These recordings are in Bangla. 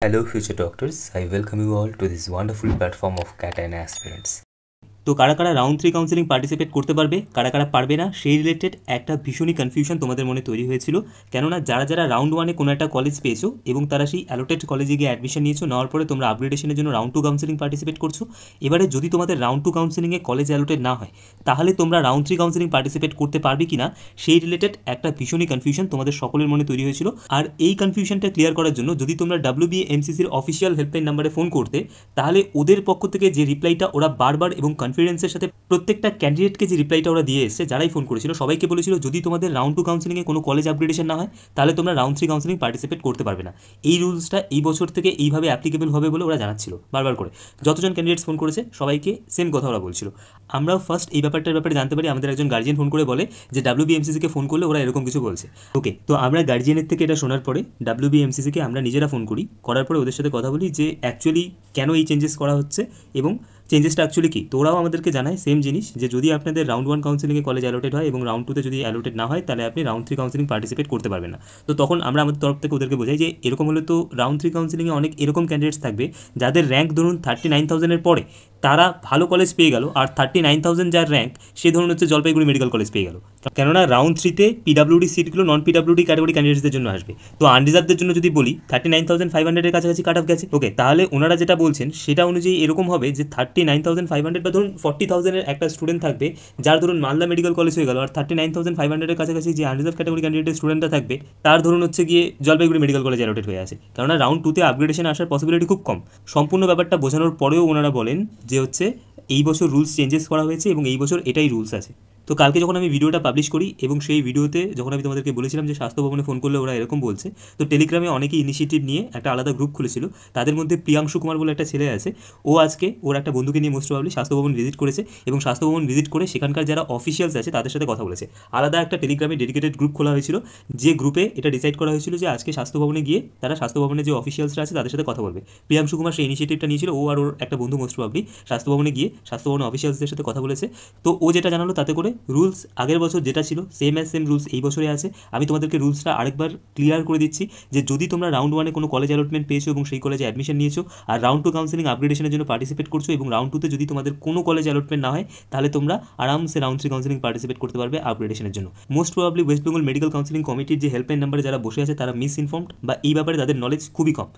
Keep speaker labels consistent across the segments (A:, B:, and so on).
A: Hello future doctors, I welcome you all to this wonderful platform of Cat and Aspirants. তো কারা কারা রাউন্ড থ্রি কাউন্সিলিং পার্টিসিপেট করতে পারবে কারা কারা পারবে না সেই রিলেটেড একটা ভীষণই কনফিউশন তোমাদের মনে তৈরি হয়েছিল কেননা যারা যারা রাউন্ড ওয়ানে কোনো একটা কলেজ পেয়েছো এবং তারা সেই অ্যালোটেড কলেজে গিয়ে অ্যাডমিশন নিয়েছো নেওয়ার পরে তোমরা আপগ্রেডেশনের জন্য রাউন্ড টু কাউন্সিলিং পার্টিসিপেট করছো এবারে যদি তোমাদের রাউন্ড টু কাউন্সিলিংয়ে কলেজ অ্যালোটেড না হয় তাহলে তোমরা রাউন্ড থ্রি কাউন্সিলিং পার্টিসিপেট করতে পারবে কি না সেই রিলেটেড একটা ভীষণই কনফিউশন তোমাদের সকলের মনে তৈরি হয়েছিল আর এই কনফিউশনটা ক্লিয়ার করার জন্য যদি তোমরা ডাব্লিউ এমসিসির অফিসিয়াল হেল্পলাইন নাম্বারে ফোন করতে তাহলে ওদের পক্ষ থেকে যে রিপ্লাইটা ওরা বারবার এবং কনফিডেন্সের সাথে প্রত্যেকটা ক্যান্ডিডেটকে যে রিপ্লাইটা ওরা দিয়ে এসেছে যারাই ফোন করেছিল সবাইকে বলেছিল যদি তোমাদের রাউন্ড টু কাউন্সিলিংয়ে কোনো কলেজ আপগ্রেডেশন না হয় তাহলে তোমরা রাউন্ড থ্রি কাউন্সিলিং পার্টিসিপেট করতে পারবে না এই রুলসটা এই বছর থেকে এইভাবে অ্যাপ্লিকেবল হবে বলে ওরা জানাচ্ছিল বারবার করে যতজন ক্যান্ডিডেটস ফোন করেছে সবাইকে সেম কথা ওরা বলছিল আমরাও ফার্স্ট এই ব্যাপারটার ব্যাপারে জানতে পারি আমাদের একজন গার্জিয়ান ফোন করে বলে যে ডাব্লু বিএমসিসিকে ফোন করলে ওরা এরকম কিছু বলছে ওকে তো আমরা গার্জিয়ানের থেকে এটা শোনার পরে ডাব্লু বিএমসিসিকে আমরা নিজেরা ফোন করি করার পরে ওদের সাথে কথা বলি যে অ্যাকচুয়ালি কেন এই চেঞ্জেস করা হচ্ছে এবং চেঞ্জেসটা অ্যাকচুয়ালি কি তোরাও আমাদেরকে জানায় সেম জিনিস যে যদি আপনাদের রাউন্ড ওয়ান কাউন্সিলিংয়ে কলেজ অ্যালোটেড হয় এবং রাউন্ড টুতে যদি অ্যালোটেড না হয় তাহলে আপনি রাউন্ড থ্রি কাউন্সিলিং পার্টিসিপেট করতে পারবেন না তো তখন আমরা আমাদের তরফ থেকে ওদেরকে বোঝাই যে এরকম হলে তো রাউন্ড থ্রি কাউন্সিলিংয়ে অনেক এরকম ক্যান্ডিডেটস থাকবে যাদের র্যাঙ্ক ধরুন থার্টি নাইন থাউজেন্ডের পরে তারা ভালো কলেজ পেয়ে গেল আর থার্টি নাইন থাউজেন্ড যার র্যাঙ্ক সে ধরুন হচ্ছে জলপাইগুড়ি মেডিকেল কলেজ পেয়ে গেল কেননা রাউন্ড থ্রিতে পিডাব্লিউডি সিটগুলো নন পিডাব্লিউডি ক্যাটাগরি ক্যান্ডিডেটদের জন্য আসবে তো আনরিজার্ভদের জন্য যদি বলি থার্টি নাইন থাউজেন্ড ফাইভ হান্ড্রেডের কাছাকাছি কাট অফ গেছে ওকে তাহলে ওনারা যেটা বলছেন সেটা অনুযায়ী এরকম হবে যে thirty nine thousand five hundred বা ধরুন ফর্টি থাউজেন্ডের একটা স্টুডেন্ট থাকবে যার ধরুন মালদা মেডিকেল কলেজ হয়ে গেল আর থার্টি নাইন থাউজেন্ড ফাইভ হান্ড্রেডের কাছাকাছি যে আনরিজার্ভ ক্যাটাগরি ক্যান্ডিডেট স্টুডেন্টটা থাকবে তার ধরুন হচ্ছে গিয়ে জলপাইগুড়ি মেডিকেল কলেজ অ্যালোটেড হয়ে আছে কেননা রাউন্ড টুতে আপগ্রেডেশন আসার পসিবিলিটি খুব কম সম্পূর্ণ ব্যাপারটা বোঝানোর পরেও ওনারা বলেন যে হচ্ছে এই বছর রুলস চেঞ্জেস করা হয়েছে এবং এই বছর এটাই রুলস আছে তো কালকে যখন আমি ভিডিওটা পাবলিশ করি এবং সেই ভিডিওতে যখন আমি তোমাদেরকে বলেছিলাম যে স্বাস্থ্য ভবনে ফোন করলে ওরা এরকম বলছে তো টেলিগ্রামে অনেকে ইনিশিয়েটিভ নিয়ে একটা আলাদা গ্রুপ খুলেছিল তাদের মধ্যে প্রিয়াংশু কুমার বলে একটা ছেলে আছে ও আজকে ওর একটা বন্ধুকে নিয়ে মোস্ট পাবলি স্বাস্থ্য ভবন ভিজিট করেছে এবং স্বাস্থ্য ভবন ভিজিট করে সেখানকার যারা অফিসিয়ালস আছে তাদের সাথে কথা বলেছে আলাদা একটা টেলিগ্রামে ডেডিকেটেড গ্রুপ খোলা হয়েছিল যে গ্রুপে এটা ডিসাইড করা হয়েছিল যে আজকে স্বাস্থ্য ভবনে গিয়ে তারা স্বাস্থ্য ভবনে যে অফিসিয়ালসরা আছে তাদের সাথে কথা বলবে প্রিয়াংশু কুমার সেই ইনিশিয়েটিভটা নিয়েছিল ও আর ওর একটা বন্ধু মোস্ট পাবলি স্বাস্থ্য ভবনে গিয়ে স্বাস্থ্য ভবনের অফিসিয়ালসদের সাথে কথা বলেছে তো ও যেটা জানালো তাতে করে রুলস আগের বছর যেটা ছিল সেম অ্যাজ সেম রুলস এই বছরে আছে আমি তোমাদেরকে রুলসটা আরেকবার ক্লিয়ার করে দিচ্ছি যে যদি তোমরা রাউন্ড ওয়ানে কোনো কলেজ অ্যালটমেন্ট পেয়েছো এবং সেই কলেজে অ্যাডমিশন নিয়েছো আর রাউন্ড টু কাউন্সিলিং আপগ্রেডেশনের জন্য পার্টিসিপেট করছো এবং রাউন্ড টুতে যদি তোমাদের কোনো কলেজ অ্যালটমেন্ট না হয় তাহলে তোমরা আরামসে রাউন্ড থ্রি কাউন্সিলিং পার্টিসিপেট করতে পারবে আপগ্রেডেশনের জন্য most probably West Bengal medical counselling কমিটির যে হেল্পলাইন নাম্বারে যারা বসে আছে তারা মিস ইনফর্মড বা এই ব্যাপারে তাদের নলেজ খুবই কম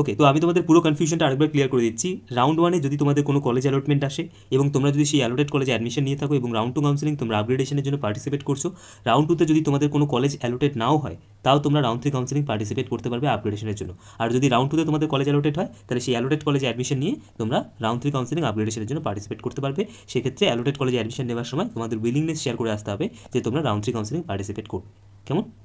A: ওকে তো আমি তোমাদের পুরো কনফিউশনটা আরেকবার ক্লিয়ার করে দিচ্ছি রাউন্ড ওয়ানে যদি তোমাদের কোনো কলেজ অ্যালটমেন্ট আসে এবং তোমরা যদি সেই অ্যালোটেড কলেজে অ্যাডমিশন নিয়ে থাকো এবং রাউন্ড টু কাউন্সিলিং তোমরা আপগ্রেডেশনের জন্য পার্টিসিপেট করছো রাউন্ড টুতে যদি তোমাদের কোনো কলেজ অ্যালোটেড নাও হয় তাও তোমরা রাউন্ড থ্রি কাউন্সিলিং পার্টিসিপেট করতে পারবে আপগ্রেডেশনের জন্য আর যদি রাউন্ড টুতে তোমাদের কলেজ অ্যালোটেড হয় তাহলে সেই অ্যালোটেড কলেজে অ্যাডমিশন নিয়ে তোমরা রাউন্ড থ্রি কাউন্সিলিং আপগ্রেডেশনের জন্য পার্টিসিপেট করতে পারবে সেক্ষেত্রে অ্যালোটেড কলেজে অ্যাডমিশন নেওয়ার সময় তোমাদের উইলিংনেস শেয়ার করে আসতে হবে যে তোমরা রাউন্ড থ্রি কাউন্সিলিং পার্টিসিপেট করো কেমন